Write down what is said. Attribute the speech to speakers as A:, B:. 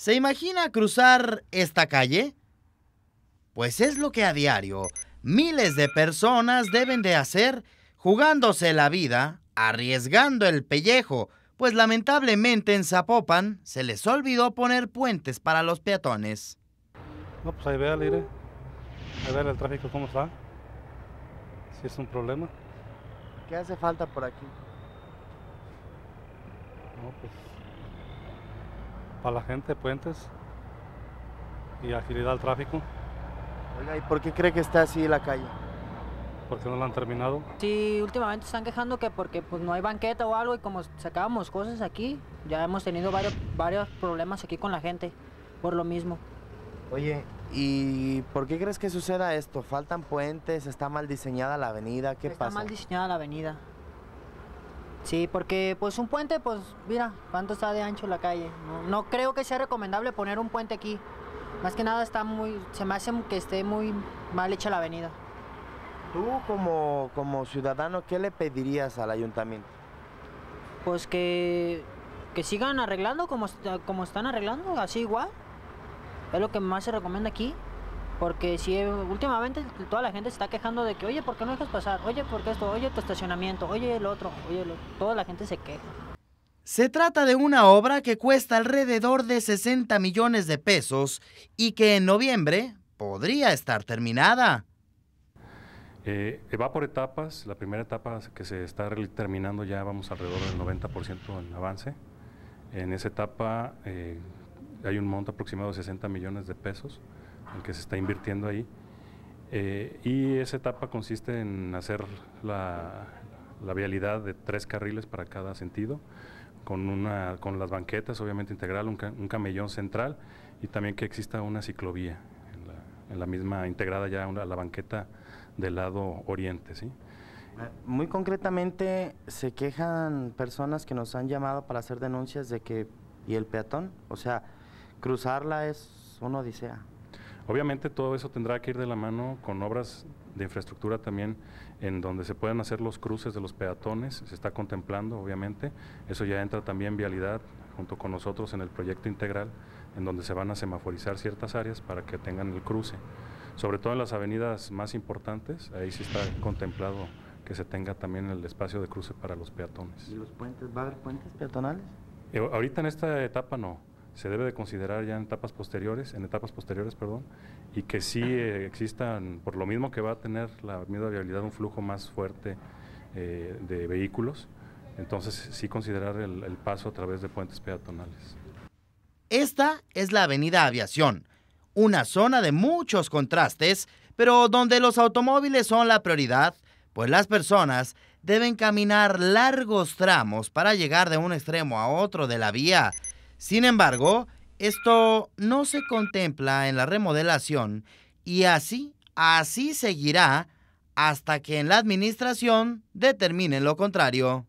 A: ¿Se imagina cruzar esta calle? Pues es lo que a diario miles de personas deben de hacer jugándose la vida, arriesgando el pellejo, pues lamentablemente en Zapopan se les olvidó poner puentes para los peatones.
B: No, pues ahí vea, aire. a ver el tráfico cómo está. Si es un problema.
C: ¿Qué hace falta por aquí? No, pues
B: para la gente, puentes y agilidad al tráfico.
C: Oiga, ¿y por qué cree
B: que está así la calle? Porque no la han terminado.
D: Sí, últimamente están quejando que porque pues, no hay banqueta o algo y como sacábamos cosas aquí, ya hemos tenido varios, varios problemas aquí con la gente por lo mismo.
C: Oye, ¿y por qué crees que suceda esto? ¿Faltan puentes? ¿Está mal
D: diseñada la avenida? ¿Qué pasa? Está mal diseñada la avenida. Sí, porque pues un puente, pues mira, cuánto está de ancho la calle. No, creo que sea recomendable poner un puente aquí. Más que nada está muy, se me hace que esté muy mal hecha la avenida.
C: Tú como, como ciudadano, ¿qué le pedirías al ayuntamiento?
D: Pues que, que sigan arreglando como, como están arreglando, así igual. Es lo que más se recomienda aquí. Porque si eh, últimamente toda la gente se está quejando de que, oye, ¿por qué no dejas pasar? Oye, ¿por qué esto? Oye, tu estacionamiento. Oye, el otro. Oye, el toda la gente se queja.
A: Se trata de una obra que cuesta alrededor de 60 millones de pesos y que en noviembre
B: podría estar terminada. Eh, va por etapas. La primera etapa que se está terminando ya vamos alrededor del 90% en avance. En esa etapa eh, hay un monto aproximado de 60 millones de pesos el que se está invirtiendo ahí. Eh, y esa etapa consiste en hacer la, vialidad de tres carriles para cada sentido, con, una, con las banquetas obviamente integral, un, camellón central y también que exista una ciclovía en la, misma, integrada ya a la banqueta del lado oriente. ¿sí?
C: Ah, muy concretamente, se quejan personas que nos han llamado para hacer denuncias de que, ¿y el peatón? O sea, cruzarla es una odisea.
B: Obviamente todo eso tendrá que ir de la mano con obras de infraestructura también en donde se puedan hacer los cruces de los peatones, se está contemplando obviamente, eso ya entra también vialidad junto con nosotros en el proyecto integral en donde se van a semaforizar ciertas áreas para que tengan el cruce. Sobre todo en las avenidas más importantes, ahí sí está contemplado que se tenga también el espacio de cruce para los peatones. ¿Y
C: los puentes? ¿Va a haber puentes peatonales?
B: Eh, ahorita en esta etapa no se debe de considerar ya en etapas posteriores, en etapas posteriores, perdón, y que sí eh, existan, por lo mismo que va a tener la miedo viabilidad, un flujo más fuerte eh, de vehículos, entonces sí considerar el, el paso a través de puentes peatonales.
A: Esta es la avenida Aviación, una zona de muchos contrastes, pero donde los automóviles son la prioridad, pues las personas deben caminar largos tramos para llegar de un extremo a otro de la vía sin embargo, esto no se contempla en la remodelación y así, así seguirá hasta que en la administración determinen lo contrario.